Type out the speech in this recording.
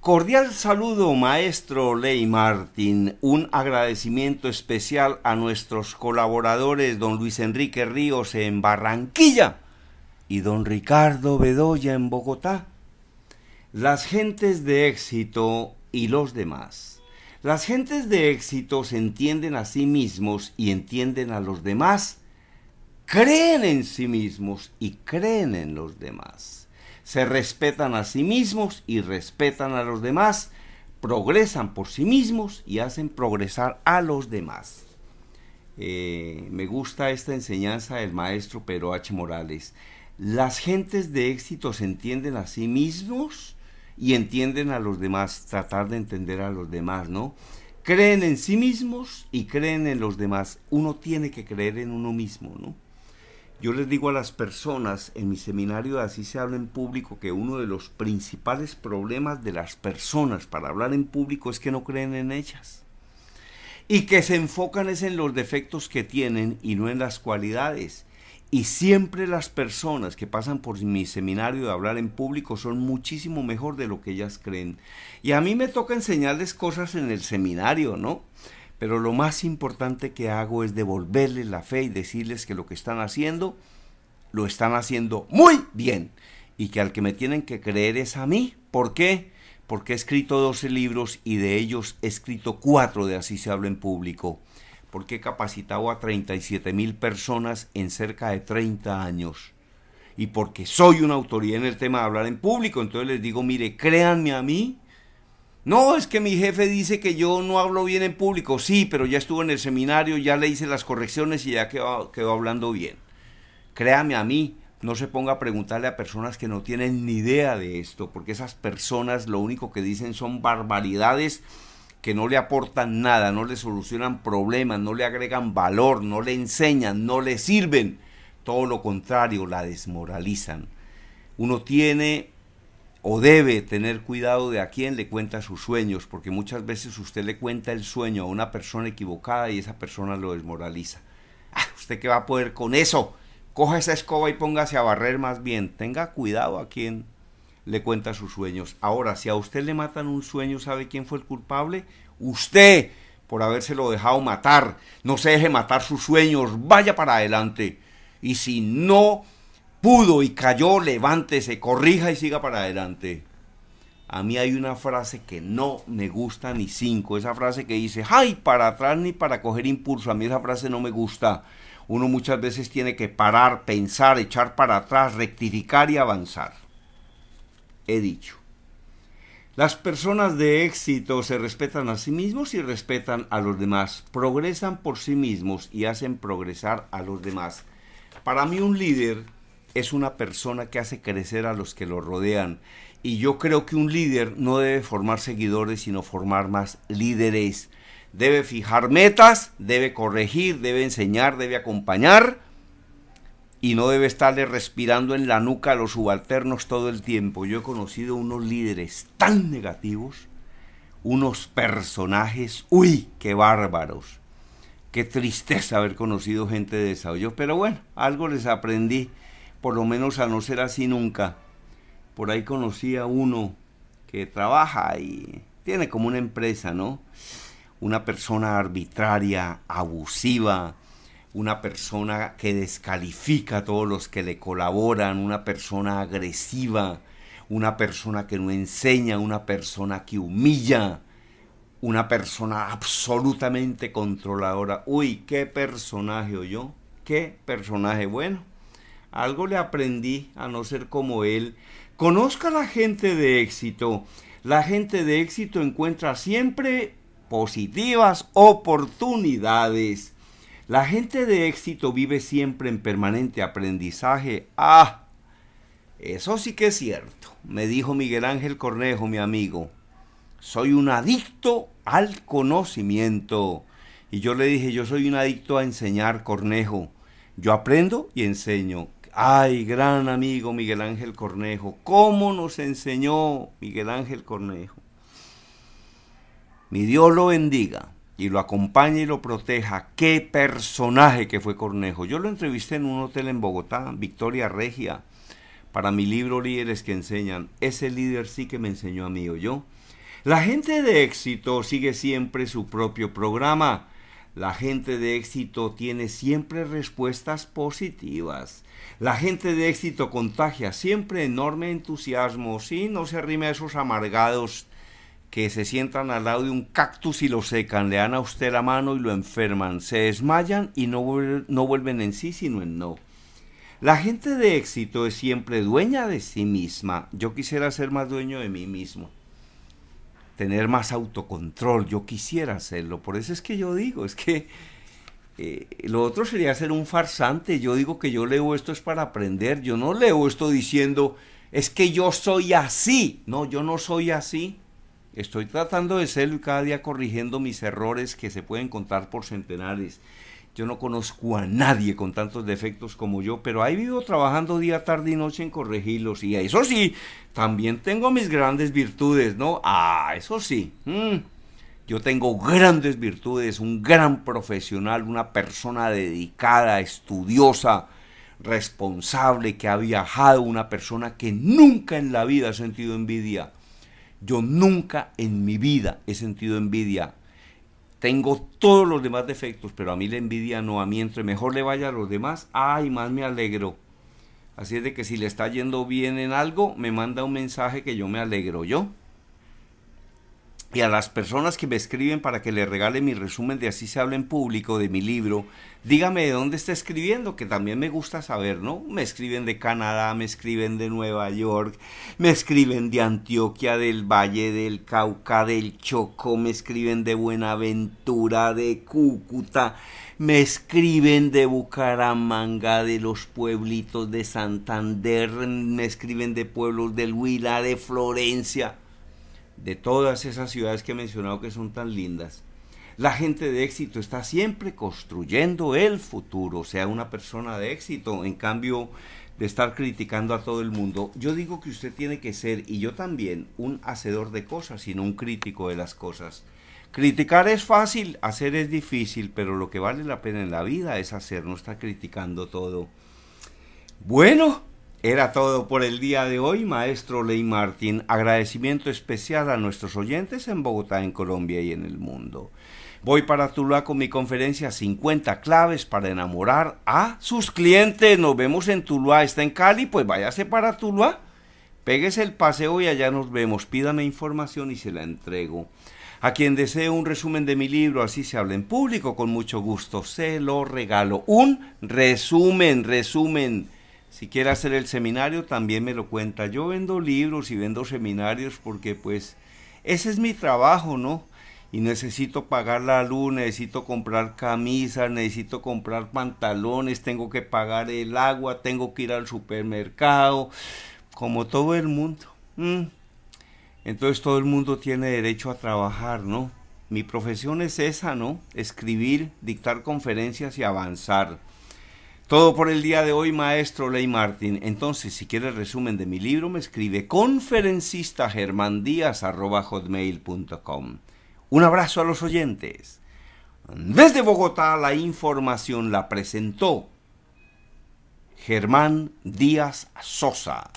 Cordial saludo, maestro Ley Martín. Un agradecimiento especial a nuestros colaboradores, don Luis Enrique Ríos en Barranquilla y don Ricardo Bedoya en Bogotá. Las gentes de éxito y los demás. Las gentes de éxito se entienden a sí mismos y entienden a los demás, creen en sí mismos y creen en los demás se respetan a sí mismos y respetan a los demás, progresan por sí mismos y hacen progresar a los demás. Eh, me gusta esta enseñanza del maestro Pedro H. Morales. Las gentes de éxito se entienden a sí mismos y entienden a los demás, tratar de entender a los demás, ¿no? Creen en sí mismos y creen en los demás. Uno tiene que creer en uno mismo, ¿no? Yo les digo a las personas en mi seminario, así se habla en público, que uno de los principales problemas de las personas para hablar en público es que no creen en ellas. Y que se enfocan es en los defectos que tienen y no en las cualidades. Y siempre las personas que pasan por mi seminario de hablar en público son muchísimo mejor de lo que ellas creen. Y a mí me toca enseñarles cosas en el seminario, ¿no? pero lo más importante que hago es devolverles la fe y decirles que lo que están haciendo, lo están haciendo muy bien y que al que me tienen que creer es a mí. ¿Por qué? Porque he escrito 12 libros y de ellos he escrito 4 de Así se habla en público. Porque he capacitado a 37 mil personas en cerca de 30 años. Y porque soy una autoridad en el tema de hablar en público, entonces les digo, mire, créanme a mí no, es que mi jefe dice que yo no hablo bien en público. Sí, pero ya estuvo en el seminario, ya le hice las correcciones y ya quedó, quedó hablando bien. Créame a mí, no se ponga a preguntarle a personas que no tienen ni idea de esto, porque esas personas lo único que dicen son barbaridades que no le aportan nada, no le solucionan problemas, no le agregan valor, no le enseñan, no le sirven. Todo lo contrario, la desmoralizan. Uno tiene o debe tener cuidado de a quién le cuenta sus sueños, porque muchas veces usted le cuenta el sueño a una persona equivocada y esa persona lo desmoraliza. Ah, ¿Usted qué va a poder con eso? Coja esa escoba y póngase a barrer más bien. Tenga cuidado a quién le cuenta sus sueños. Ahora, si a usted le matan un sueño, ¿sabe quién fue el culpable? Usted, por habérselo dejado matar. No se deje matar sus sueños, vaya para adelante. Y si no pudo y cayó, levántese, corrija y siga para adelante. A mí hay una frase que no me gusta ni cinco, esa frase que dice, ay, para atrás ni para coger impulso, a mí esa frase no me gusta. Uno muchas veces tiene que parar, pensar, echar para atrás, rectificar y avanzar. He dicho. Las personas de éxito se respetan a sí mismos y respetan a los demás, progresan por sí mismos y hacen progresar a los demás. Para mí un líder es una persona que hace crecer a los que lo rodean. Y yo creo que un líder no debe formar seguidores, sino formar más líderes. Debe fijar metas, debe corregir, debe enseñar, debe acompañar y no debe estarle respirando en la nuca a los subalternos todo el tiempo. Yo he conocido unos líderes tan negativos, unos personajes, uy, qué bárbaros. Qué tristeza haber conocido gente de esa. Yo, pero bueno, algo les aprendí por lo menos a no ser así nunca. Por ahí conocí a uno que trabaja y tiene como una empresa, ¿no? Una persona arbitraria, abusiva, una persona que descalifica a todos los que le colaboran, una persona agresiva, una persona que no enseña, una persona que humilla, una persona absolutamente controladora. Uy, qué personaje, yo, qué personaje bueno. Algo le aprendí a no ser como él. Conozca a la gente de éxito. La gente de éxito encuentra siempre positivas oportunidades. La gente de éxito vive siempre en permanente aprendizaje. Ah, eso sí que es cierto, me dijo Miguel Ángel Cornejo, mi amigo. Soy un adicto al conocimiento. Y yo le dije, yo soy un adicto a enseñar, Cornejo. Yo aprendo y enseño. Ay, gran amigo Miguel Ángel Cornejo, ¿cómo nos enseñó Miguel Ángel Cornejo? Mi Dios lo bendiga y lo acompañe y lo proteja. Qué personaje que fue Cornejo. Yo lo entrevisté en un hotel en Bogotá, Victoria Regia, para mi libro Líderes que enseñan. Ese líder sí que me enseñó a mí o yo. La gente de éxito sigue siempre su propio programa la gente de éxito tiene siempre respuestas positivas. La gente de éxito contagia siempre enorme entusiasmo. Sí, no se arrime a esos amargados que se sientan al lado de un cactus y lo secan, le dan a usted la mano y lo enferman, se desmayan y no, no vuelven en sí sino en no. La gente de éxito es siempre dueña de sí misma. Yo quisiera ser más dueño de mí mismo tener más autocontrol. Yo quisiera hacerlo, por eso es que yo digo, es que eh, lo otro sería ser un farsante. Yo digo que yo leo esto es para aprender, yo no leo esto diciendo, es que yo soy así. No, yo no soy así. Estoy tratando de serlo cada día corrigiendo mis errores que se pueden contar por centenares. Yo no conozco a nadie con tantos defectos como yo, pero ahí vivo trabajando día, tarde y noche en corregirlos. Y eso sí, también tengo mis grandes virtudes, ¿no? Ah, eso sí. Mm, yo tengo grandes virtudes, un gran profesional, una persona dedicada, estudiosa, responsable, que ha viajado, una persona que nunca en la vida ha sentido envidia. Yo nunca en mi vida he sentido envidia tengo todos los demás defectos, pero a mí la envidia no, a mí entre mejor le vaya a los demás, ay, más me alegro. Así es de que si le está yendo bien en algo, me manda un mensaje que yo me alegro yo y a las personas que me escriben para que les regale mi resumen de Así se habla en público, de mi libro, dígame de dónde está escribiendo, que también me gusta saber, ¿no? Me escriben de Canadá, me escriben de Nueva York, me escriben de Antioquia, del Valle del Cauca, del Choco, me escriben de Buenaventura, de Cúcuta, me escriben de Bucaramanga, de los pueblitos de Santander, me escriben de pueblos del Huila, de Florencia de todas esas ciudades que he mencionado que son tan lindas, la gente de éxito está siempre construyendo el futuro, o sea, una persona de éxito, en cambio de estar criticando a todo el mundo. Yo digo que usted tiene que ser, y yo también, un hacedor de cosas y no un crítico de las cosas. Criticar es fácil, hacer es difícil, pero lo que vale la pena en la vida es hacer, no estar criticando todo. Bueno, era todo por el día de hoy, maestro Ley Martín. Agradecimiento especial a nuestros oyentes en Bogotá, en Colombia y en el mundo. Voy para Tuluá con mi conferencia 50 claves para enamorar a sus clientes. Nos vemos en Tuluá. Está en Cali, pues váyase para Tuluá. Péguese el paseo y allá nos vemos. Pídame información y se la entrego. A quien desee un resumen de mi libro, así se habla en público, con mucho gusto, se lo regalo. Un resumen, resumen si quiere hacer el seminario, también me lo cuenta. Yo vendo libros y vendo seminarios porque pues ese es mi trabajo, ¿no? Y necesito pagar la luz, necesito comprar camisas, necesito comprar pantalones, tengo que pagar el agua, tengo que ir al supermercado, como todo el mundo. Mm. Entonces todo el mundo tiene derecho a trabajar, ¿no? Mi profesión es esa, ¿no? Escribir, dictar conferencias y avanzar. Todo por el día de hoy, maestro Ley Martin. Entonces, si quieres resumen de mi libro, me escribe conferencista Un abrazo a los oyentes. Desde Bogotá, la información la presentó Germán Díaz Sosa.